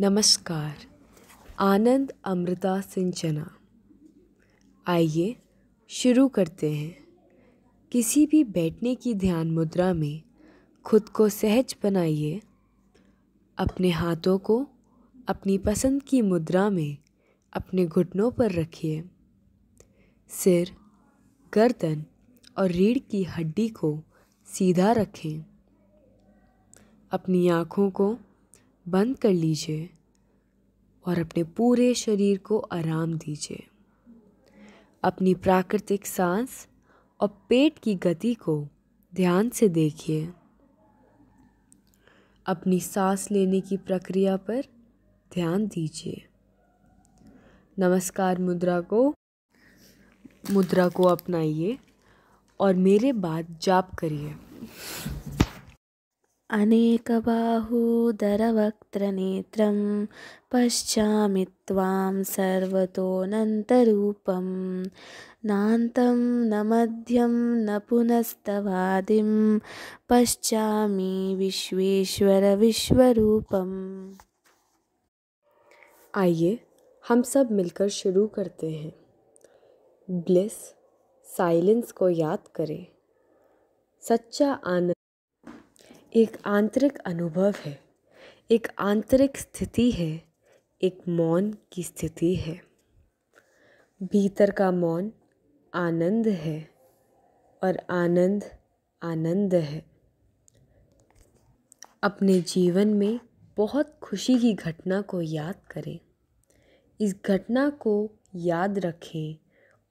नमस्कार आनंद अमृता सिंचना आइए शुरू करते हैं किसी भी बैठने की ध्यान मुद्रा में खुद को सहज बनाइए अपने हाथों को अपनी पसंद की मुद्रा में अपने घुटनों पर रखिए सिर गर्दन और रीढ़ की हड्डी को सीधा रखें अपनी आँखों को बंद कर लीजिए और अपने पूरे शरीर को आराम दीजिए अपनी प्राकृतिक सांस और पेट की गति को ध्यान से देखिए अपनी सांस लेने की प्रक्रिया पर ध्यान दीजिए नमस्कार मुद्रा को मुद्रा को अपनाइए और मेरे बाद जाप करिए अनेकबाहूदरवक्त्रनेत्रं पश्यामि त्वां सर्वतोऽनन्तरूपं ना न मध्यम न पुनस्तवादि पश्चा विश्वेश्वर विश्व आइए हम सब मिलकर शुरू करते हैं ब्लिस साइलेंस को याद करें सच्चा आनंद एक आंतरिक अनुभव है एक आंतरिक स्थिति है एक मौन की स्थिति है भीतर का मौन आनंद है और आनंद आनंद है अपने जीवन में बहुत खुशी की घटना को याद करें इस घटना को याद रखें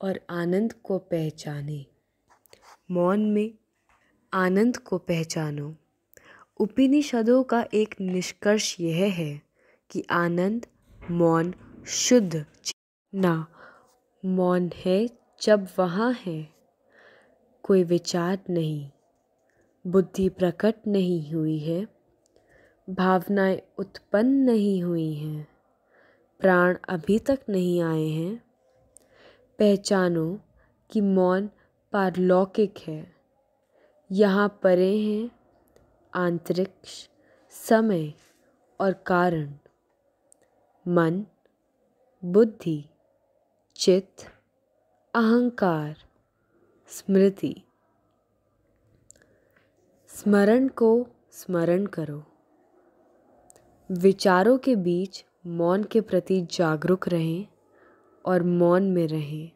और आनंद को पहचानें मौन में आनंद को पहचानो उपनिषदों का एक निष्कर्ष यह है कि आनंद मौन शुद्ध ना मौन है जब वहाँ है कोई विचार नहीं बुद्धि प्रकट नहीं हुई है भावनाएं उत्पन्न नहीं हुई हैं प्राण अभी तक नहीं आए हैं पहचानो कि मौन पारलौकिक है यहाँ परे हैं अंतरिक्ष समय और कारण मन बुद्धि चित्त अहंकार स्मृति स्मरण को स्मरण करो विचारों के बीच मौन के प्रति जागरूक रहें और मौन में रहें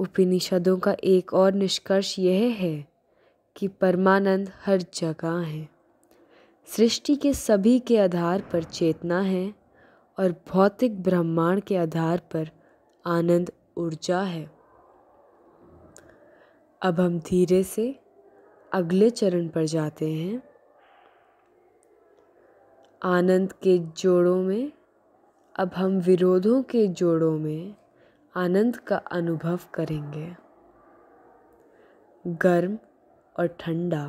उपनिषदों का एक और निष्कर्ष यह है कि परमानंद हर जगह है सृष्टि के सभी के आधार पर चेतना है और भौतिक ब्रह्मांड के आधार पर आनंद ऊर्जा है अब हम धीरे से अगले चरण पर जाते हैं आनंद के जोड़ों में अब हम विरोधों के जोड़ों में आनंद का अनुभव करेंगे गर्म और ठंडा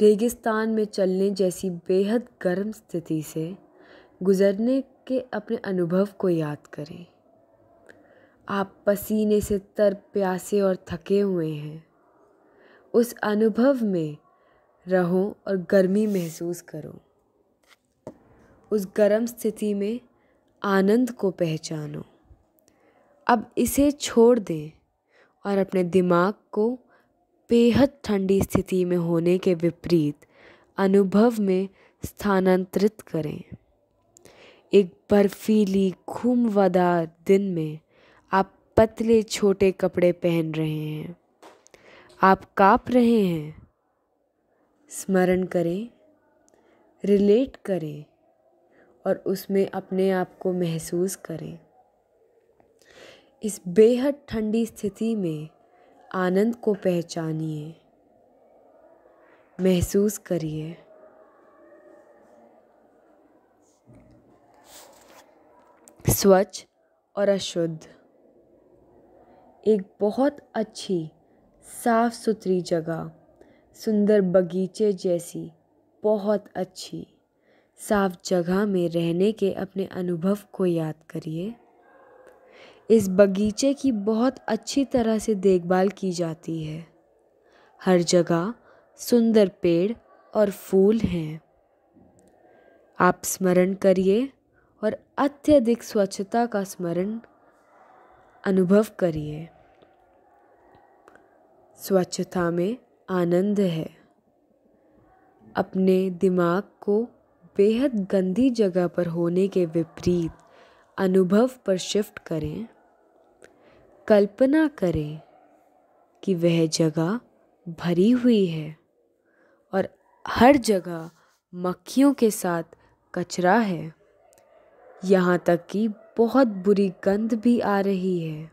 रेगिस्तान में चलने जैसी बेहद गर्म स्थिति से गुज़रने के अपने अनुभव को याद करें आप पसीने से तर प्यासे और थके हुए हैं उस अनुभव में रहो और गर्मी महसूस करो उस गर्म स्थिति में आनंद को पहचानो अब इसे छोड़ दें और अपने दिमाग को बेहद ठंडी स्थिति में होने के विपरीत अनुभव में स्थानांतरित करें एक बर्फीली घूमवादार दिन में आप पतले छोटे कपड़े पहन रहे हैं आप काँप रहे हैं स्मरण करें रिलेट करें और उसमें अपने आप को महसूस करें इस बेहद ठंडी स्थिति में आनंद को पहचानिए महसूस करिए स्वच्छ और अशुद्ध एक बहुत अच्छी साफ सुथरी जगह सुंदर बगीचे जैसी बहुत अच्छी साफ जगह में रहने के अपने अनुभव को याद करिए इस बगीचे की बहुत अच्छी तरह से देखभाल की जाती है हर जगह सुंदर पेड़ और फूल हैं आप स्मरण करिए और अत्यधिक स्वच्छता का स्मरण अनुभव करिए स्वच्छता में आनंद है अपने दिमाग को बेहद गंदी जगह पर होने के विपरीत अनुभव पर शिफ्ट करें कल्पना करें कि वह जगह भरी हुई है और हर जगह मक्खियों के साथ कचरा है यहाँ तक कि बहुत बुरी गंध भी आ रही है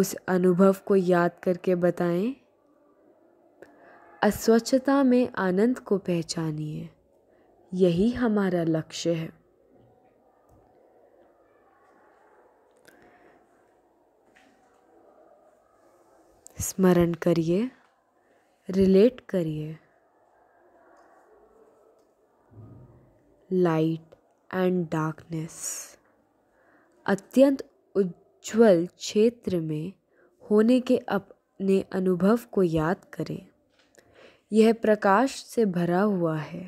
उस अनुभव को याद करके बताएं अस्वच्छता में आनंद को पहचानिए यही हमारा लक्ष्य है स्मरण करिए रिलेट करिए लाइट एंड डार्कनेस अत्यंत उज्जवल क्षेत्र में होने के अपने अनुभव को याद करें यह प्रकाश से भरा हुआ है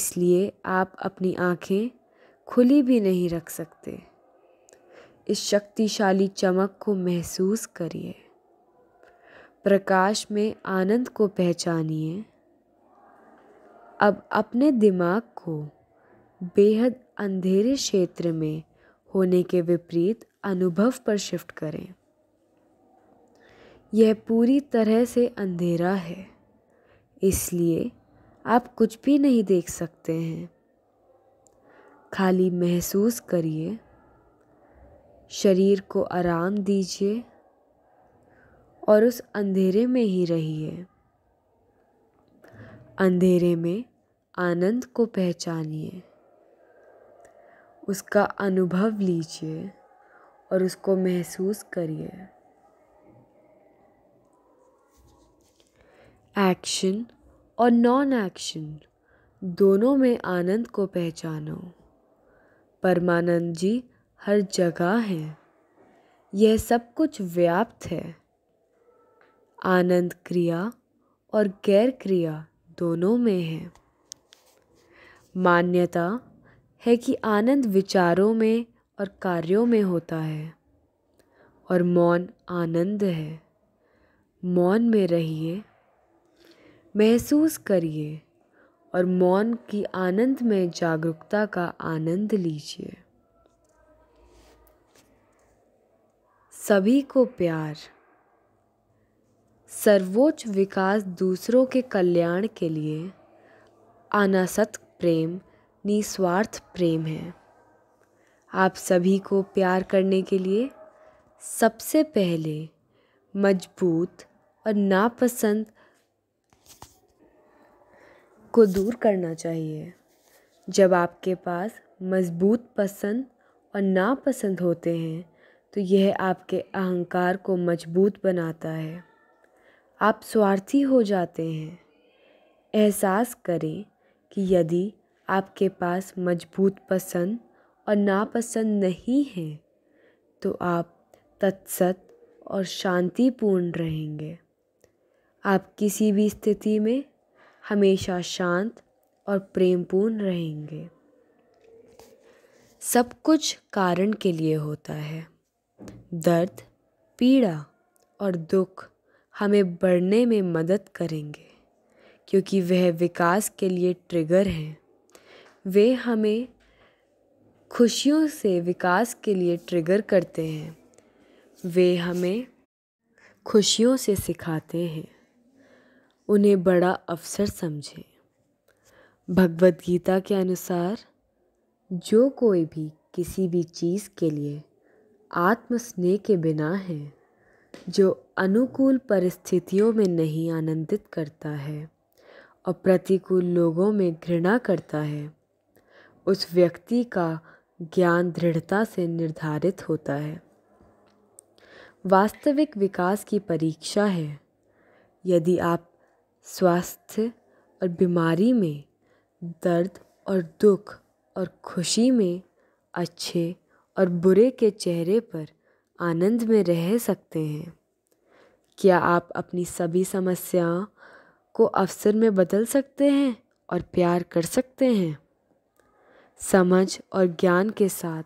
इसलिए आप अपनी आँखें खुली भी नहीं रख सकते इस शक्तिशाली चमक को महसूस करिए प्रकाश में आनंद को पहचानिए अब अपने दिमाग को बेहद अंधेरे क्षेत्र में होने के विपरीत अनुभव पर शिफ्ट करें यह पूरी तरह से अंधेरा है इसलिए आप कुछ भी नहीं देख सकते हैं खाली महसूस करिए शरीर को आराम दीजिए और उस अंधेरे में ही रहिए अंधेरे में आनंद को पहचानिए उसका अनुभव लीजिए और उसको महसूस करिए एक्शन और नॉन एक्शन दोनों में आनंद को पहचानो परमानंद जी हर जगह हैं यह सब कुछ व्याप्त है आनंद क्रिया और गैर क्रिया दोनों में है मान्यता है कि आनंद विचारों में और कार्यों में होता है और मौन आनंद है मौन में रहिए महसूस करिए और मौन की आनंद में जागरूकता का आनंद लीजिए सभी को प्यार सर्वोच्च विकास दूसरों के कल्याण के लिए अनासत प्रेम निस्वार्थ प्रेम है आप सभी को प्यार करने के लिए सबसे पहले मजबूत और नापसंद को दूर करना चाहिए जब आपके पास मजबूत पसंद और नापसंद होते हैं तो यह आपके अहंकार को मजबूत बनाता है आप स्वार्थी हो जाते हैं एहसास करें कि यदि आपके पास मजबूत पसंद और नापसंद नहीं है तो आप तत्सत और शांतिपूर्ण रहेंगे आप किसी भी स्थिति में हमेशा शांत और प्रेमपूर्ण रहेंगे सब कुछ कारण के लिए होता है दर्द पीड़ा और दुख हमें बढ़ने में मदद करेंगे क्योंकि वह विकास के लिए ट्रिगर हैं वे हमें खुशियों से विकास के लिए ट्रिगर करते हैं वे हमें खुशियों से सिखाते हैं उन्हें बड़ा अवसर समझें भगवद गीता के अनुसार जो कोई भी किसी भी चीज़ के लिए आत्मस्नेह के बिना है जो अनुकूल परिस्थितियों में नहीं आनंदित करता है और प्रतिकूल लोगों में घृणा करता है उस व्यक्ति का ज्ञान दृढ़ता से निर्धारित होता है वास्तविक विकास की परीक्षा है यदि आप स्वास्थ्य और बीमारी में दर्द और दुख और खुशी में अच्छे और बुरे के चेहरे पर आनंद में रह सकते हैं क्या आप अपनी सभी समस्याओं को अवसर में बदल सकते हैं और प्यार कर सकते हैं समझ और ज्ञान के साथ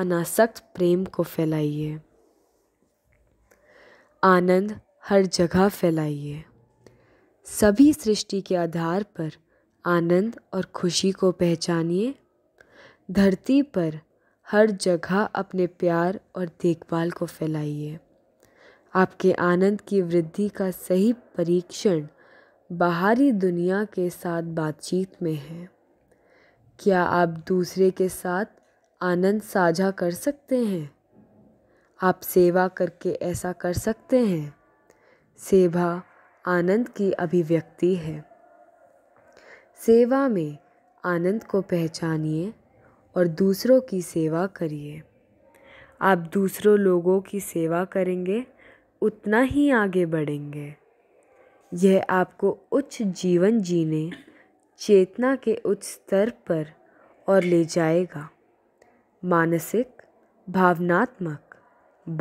अनासक्त प्रेम को फैलाइए आनंद हर जगह फैलाइए सभी सृष्टि के आधार पर आनंद और खुशी को पहचानिए धरती पर हर जगह अपने प्यार और देखभाल को फैलाइए आपके आनंद की वृद्धि का सही परीक्षण बाहरी दुनिया के साथ बातचीत में है क्या आप दूसरे के साथ आनंद साझा कर सकते हैं आप सेवा करके ऐसा कर सकते हैं सेवा आनंद की अभिव्यक्ति है सेवा में आनंद को पहचानिए और दूसरों की सेवा करिए आप दूसरों लोगों की सेवा करेंगे उतना ही आगे बढ़ेंगे यह आपको उच्च जीवन जीने चेतना के उच्च स्तर पर और ले जाएगा मानसिक भावनात्मक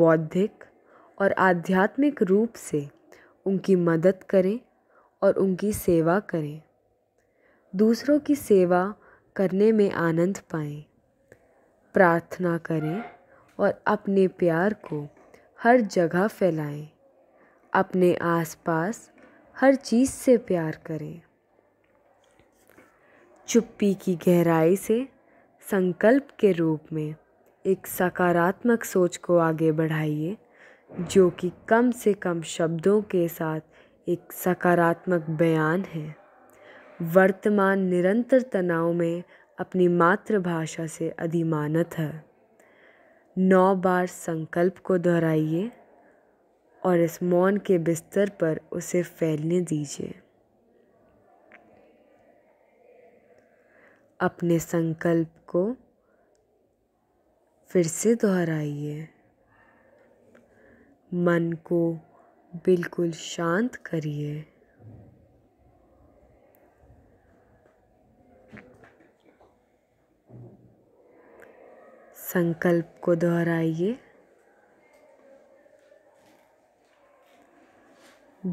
बौद्धिक और आध्यात्मिक रूप से उनकी मदद करें और उनकी सेवा करें दूसरों की सेवा करने में आनंद पाएं प्रार्थना करें और अपने प्यार को हर जगह फैलाएं अपने आसपास हर चीज़ से प्यार करें चुप्पी की गहराई से संकल्प के रूप में एक सकारात्मक सोच को आगे बढ़ाइए जो कि कम से कम शब्दों के साथ एक सकारात्मक बयान है वर्तमान निरंतर तनाव में अपनी मातृभाषा से अधिमानत है नौ बार संकल्प को दोहराइए और इस मौन के बिस्तर पर उसे फैलने दीजिए अपने संकल्प को फिर से दोहराइए मन को बिल्कुल शांत करिए संकल्प को दोहराइए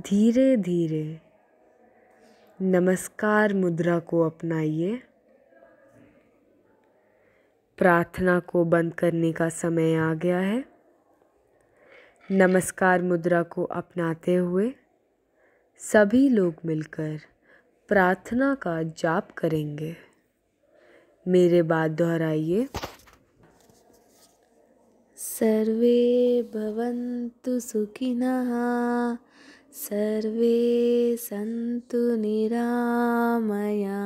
धीरे धीरे नमस्कार मुद्रा को अपनाइए प्रार्थना को बंद करने का समय आ गया है नमस्कार मुद्रा को अपनाते हुए सभी लोग मिलकर प्रार्थना का जाप करेंगे मेरे बाद दोहराइए सर्वे भवन्तु सुखिनः सर्वे सन्तु निरामया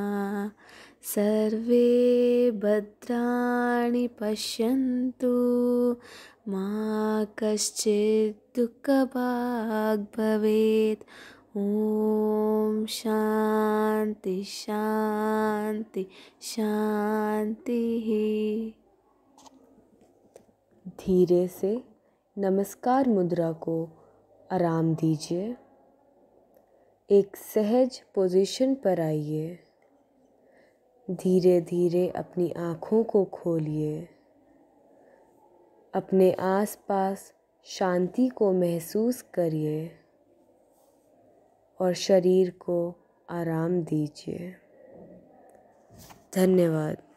सर्वे भद्राणि पश्यन्तु मा कश्चित् दुःखभाग् भवेत् ॐ शान्ति शान्ति शान्तिः धीरे से नमस्कार मुद्रा को आराम दीजिए एक सहज पोजीशन पर आइए धीरे धीरे अपनी आँखों को खोलिए अपने आसपास शांति को महसूस करिए और शरीर को आराम दीजिए धन्यवाद